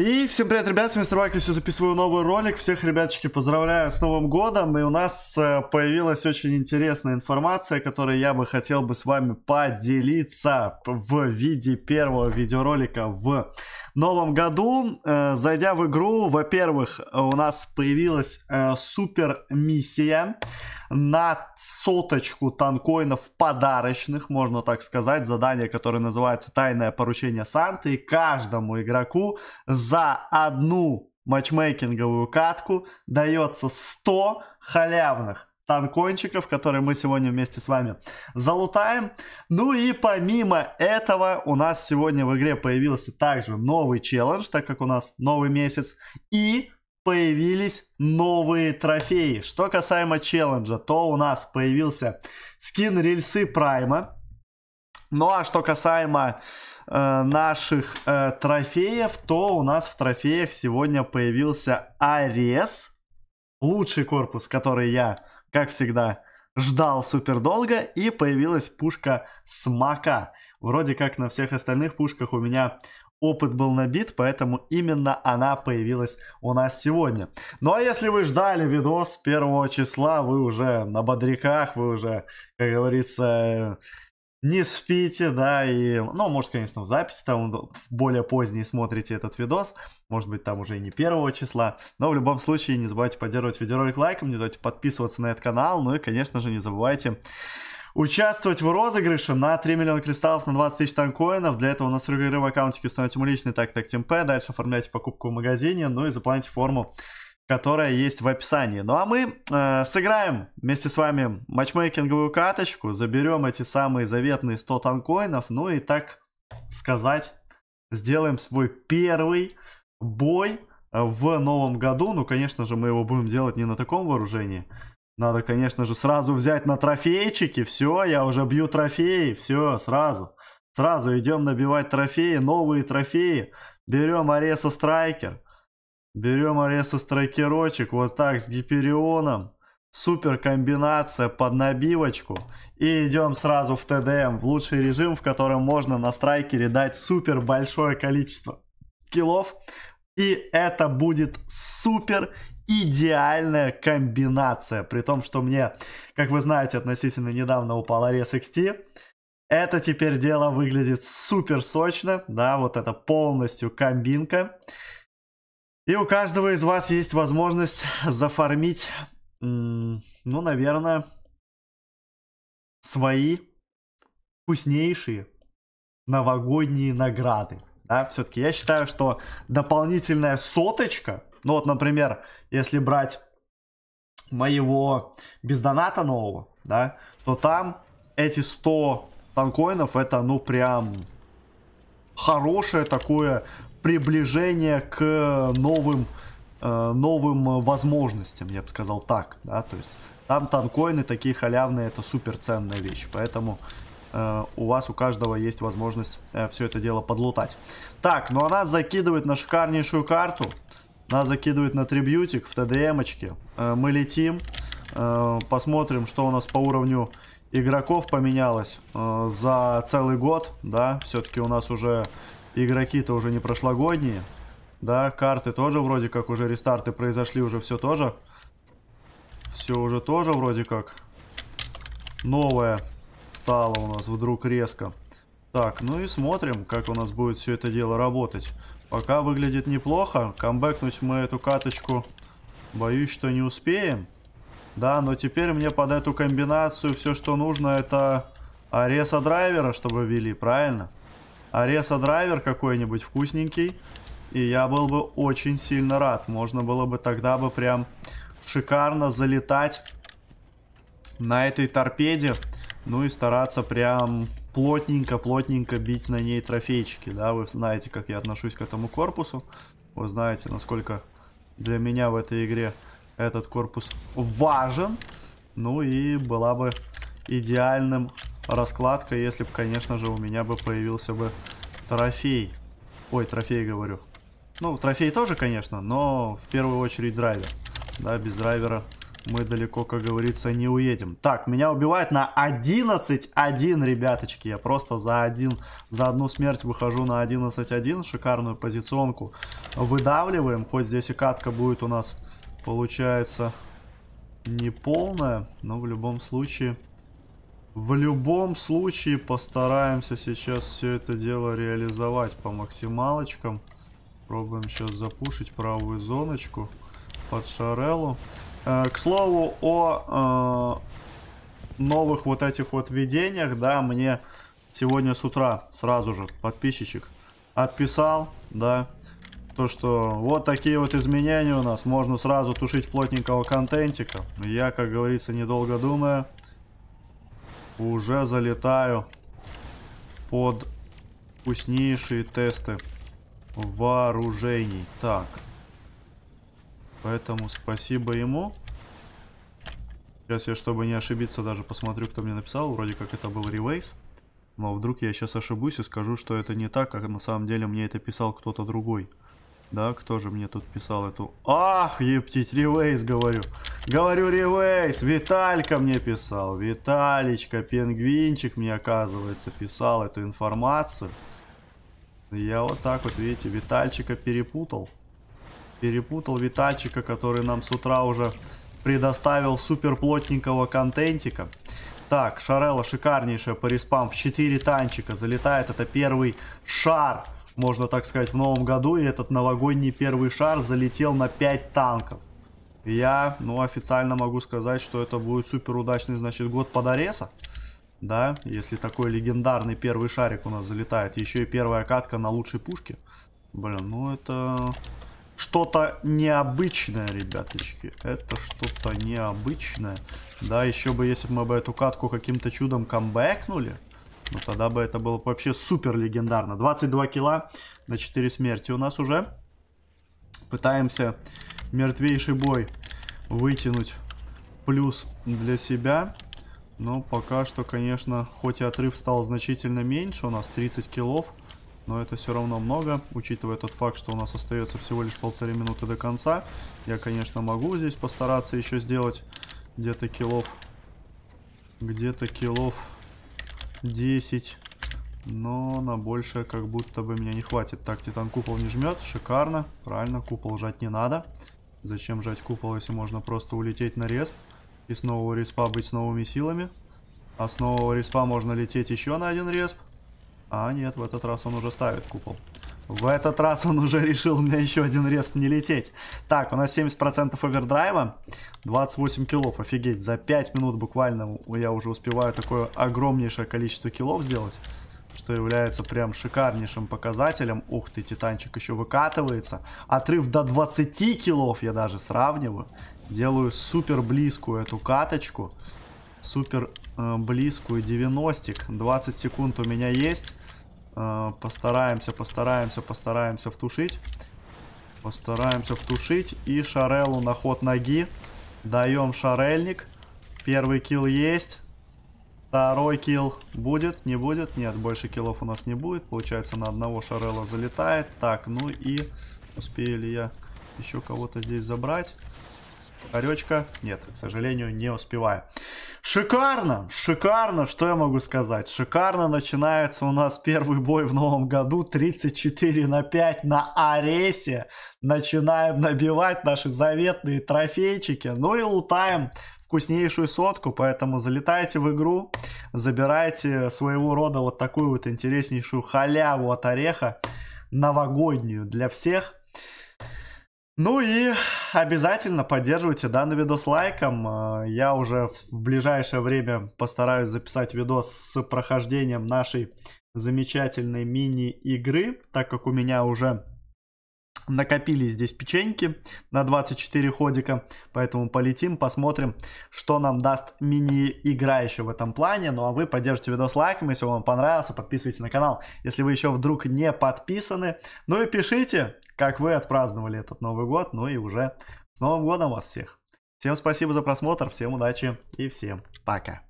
И всем привет, ребят, с вами Мистер Ваклис, записываю новый ролик. Всех, ребяточки, поздравляю с Новым Годом. И у нас э, появилась очень интересная информация, которой я бы хотел бы с вами поделиться в виде первого видеоролика в Новом Году. Э, зайдя в игру, во-первых, у нас появилась э, супер миссия на соточку танкоинов подарочных, можно так сказать, задание, которое называется «Тайное поручение Санты». И каждому игроку за одну матчмейкинговую катку дается 100 халявных танкончиков, которые мы сегодня вместе с вами залутаем. Ну и помимо этого у нас сегодня в игре появился также новый челлендж, так как у нас новый месяц. И появились новые трофеи. Что касаемо челленджа, то у нас появился скин рельсы Прайма. Ну а что касаемо э, наших э, трофеев, то у нас в трофеях сегодня появился Арес. Лучший корпус, который я, как всегда, ждал супер долго, и появилась пушка СМАКА. Вроде как на всех остальных пушках у меня опыт был набит, поэтому именно она появилась у нас сегодня. Ну а если вы ждали видос первого числа, вы уже на бодряках, вы уже, как говорится, не спите, да, и, ну, может, конечно, в записи там более поздний смотрите этот видос, может быть, там уже и не первого числа, но в любом случае не забывайте поддерживать видеоролик лайком, не забывайте подписываться на этот канал, ну и, конечно же, не забывайте участвовать в розыгрыше на 3 миллиона кристаллов на 20 тысяч танкоинов. Для этого у нас в игры в аккаунтике установите мой личный так так ТМП, дальше оформляйте покупку в магазине, ну и заполняйте форму которая есть в описании. Ну а мы э, сыграем вместе с вами матчмейкинговую карточку, заберем эти самые заветные 100 танкоинов, ну и так сказать, сделаем свой первый бой э, в новом году. Ну, конечно же, мы его будем делать не на таком вооружении. Надо, конечно же, сразу взять на трофейчики. Все, я уже бью трофеи. Все, сразу. Сразу идем набивать трофеи, новые трофеи. Берем Ареса Страйкер. Берем арестострокерочек вот так с гиперионом. Супер комбинация под набивочку. И идем сразу в ТДМ, в лучший режим, в котором можно на страйкере дать супер большое количество киллов. И это будет супер идеальная комбинация. При том, что мне, как вы знаете, относительно недавно упал Арес XT. Это теперь дело выглядит супер сочно, да, вот это полностью комбинка. И у каждого из вас есть возможность зафармить, ну, наверное, свои вкуснейшие новогодние награды. Да, все-таки я считаю, что дополнительная соточка, ну вот, например, если брать моего бездоната нового, да, то там эти 100 танкоинов, это ну прям хорошее такое приближение к новым, э, новым возможностям, я бы сказал так, да, то есть там танкоины такие халявные, это супер ценная вещь, поэтому э, у вас у каждого есть возможность э, все это дело подлутать. Так, ну она закидывает на шикарнейшую карту. она закидывает на трибьютик в ТДМочке. Мы летим. Посмотрим, что у нас по уровню игроков поменялось за целый год. Да, все-таки у нас уже игроки-то уже не прошлогодние. Да, карты тоже вроде как уже рестарты произошли, уже все тоже. Все уже тоже вроде как новое стало у нас вдруг резко. Так, ну и смотрим, как у нас будет все это дело работать. Пока выглядит неплохо. Камбэкнуть мы эту каточку, боюсь, что не успеем. Да, но теперь мне под эту комбинацию все, что нужно, это ареса драйвера, чтобы вели, правильно? Ареса драйвер какой-нибудь вкусненький. И я был бы очень сильно рад. Можно было бы тогда бы прям шикарно залетать на этой торпеде. Ну и стараться прям плотненько-плотненько бить на ней трофейчики. Да, вы знаете, как я отношусь к этому корпусу. Вы знаете, насколько для меня в этой игре этот корпус важен. Ну и была бы идеальным раскладка, если бы, конечно же, у меня бы появился бы трофей. Ой, трофей говорю. Ну, трофей тоже, конечно, но в первую очередь драйвер. Да, без драйвера мы далеко, как говорится, не уедем. Так, меня убивает на 11-1, ребяточки. Я просто за один, за одну смерть выхожу на 11-1. Шикарную позиционку выдавливаем. Хоть здесь и катка будет у нас, получается, неполная. Но в любом случае в любом случае постараемся сейчас все это дело реализовать по максималочкам. Пробуем сейчас запушить правую зоночку под Шареллу. Э, к слову о э, новых вот этих вот видениях, да, мне сегодня с утра сразу же подписчик отписал, да, то, что вот такие вот изменения у нас. Можно сразу тушить плотненького контентика. Я, как говорится, недолго думая, уже залетаю под вкуснейшие тесты вооружений. Так. Поэтому спасибо ему. Сейчас я, чтобы не ошибиться, даже посмотрю, кто мне написал. Вроде как это был Ревейс. Но вдруг я сейчас ошибусь и скажу, что это не так, как на самом деле мне это писал кто-то другой. Да, кто же мне тут писал эту... Ах, ептить, ревейс, говорю. Говорю, ревейс, Виталька мне писал. Виталечка, пингвинчик мне, оказывается, писал эту информацию. Я вот так вот, видите, Витальчика перепутал. Перепутал Витальчика, который нам с утра уже предоставил супер плотненького контентика. Так, Шарелла шикарнейшая по респам в 4 танчика. Залетает это первый шар можно так сказать, в новом году, и этот новогодний первый шар залетел на 5 танков. Я, ну, официально могу сказать, что это будет супер удачный, значит, год подореса. Да, если такой легендарный первый шарик у нас залетает. Еще и первая катка на лучшей пушке. Блин, ну это что-то необычное, ребяточки. Это что-то необычное. Да, еще бы, если бы мы бы эту катку каким-то чудом камбэкнули, ну тогда бы это было вообще супер легендарно. 22 килла на 4 смерти у нас уже. Пытаемся мертвейший бой вытянуть плюс для себя. Но пока что, конечно, хоть и отрыв стал значительно меньше, у нас 30 килов, но это все равно много, учитывая тот факт, что у нас остается всего лишь полторы минуты до конца. Я, конечно, могу здесь постараться еще сделать где-то килов, где-то килов. 10. Но на больше как будто бы меня не хватит. Так, Титан купол не жмет. Шикарно. Правильно, купол жать не надо. Зачем жать купол, если можно просто улететь на респ. И с нового респа быть с новыми силами. А с нового респа можно лететь еще на один респ. А нет, в этот раз он уже ставит купол. В этот раз он уже решил меня еще один респ не лететь. Так, у нас 70% овердрайва, 28 килов, офигеть. За 5 минут буквально я уже успеваю такое огромнейшее количество килов сделать, что является прям шикарнейшим показателем. Ух ты, Титанчик еще выкатывается. Отрыв до 20 килов я даже сравниваю. Делаю супер близкую эту каточку. Супер э, близкую 90 -к. 20 секунд у меня есть. Э, постараемся, постараемся, постараемся втушить. Постараемся втушить. И Шарелу на ход ноги. Даем Шарельник. Первый килл есть. Второй килл будет, не будет. Нет, больше киллов у нас не будет. Получается, на одного Шарела залетает. Так, ну и успею ли я еще кого-то здесь забрать? Хоречка? Нет, к сожалению, не успеваю. Шикарно! Шикарно! Что я могу сказать? Шикарно начинается у нас первый бой в новом году. 34 на 5 на Аресе. Начинаем набивать наши заветные трофейчики. Ну и лутаем вкуснейшую сотку, поэтому залетайте в игру, забирайте своего рода вот такую вот интереснейшую халяву от ореха новогоднюю для всех. Ну и обязательно поддерживайте данный видос лайком. Э, я уже в ближайшее время постараюсь записать видос с прохождением нашей замечательной мини-игры, так как у меня уже накопились здесь печеньки на 24 ходика, поэтому полетим, посмотрим, что нам даст мини-игра еще в этом плане. Ну а вы поддержите видос лайком, если вам понравился, подписывайтесь на канал, если вы еще вдруг не подписаны. Ну и пишите, как вы отпраздновали этот Новый год. Ну и уже с Новым годом вас всех. Всем спасибо за просмотр, всем удачи и всем пока.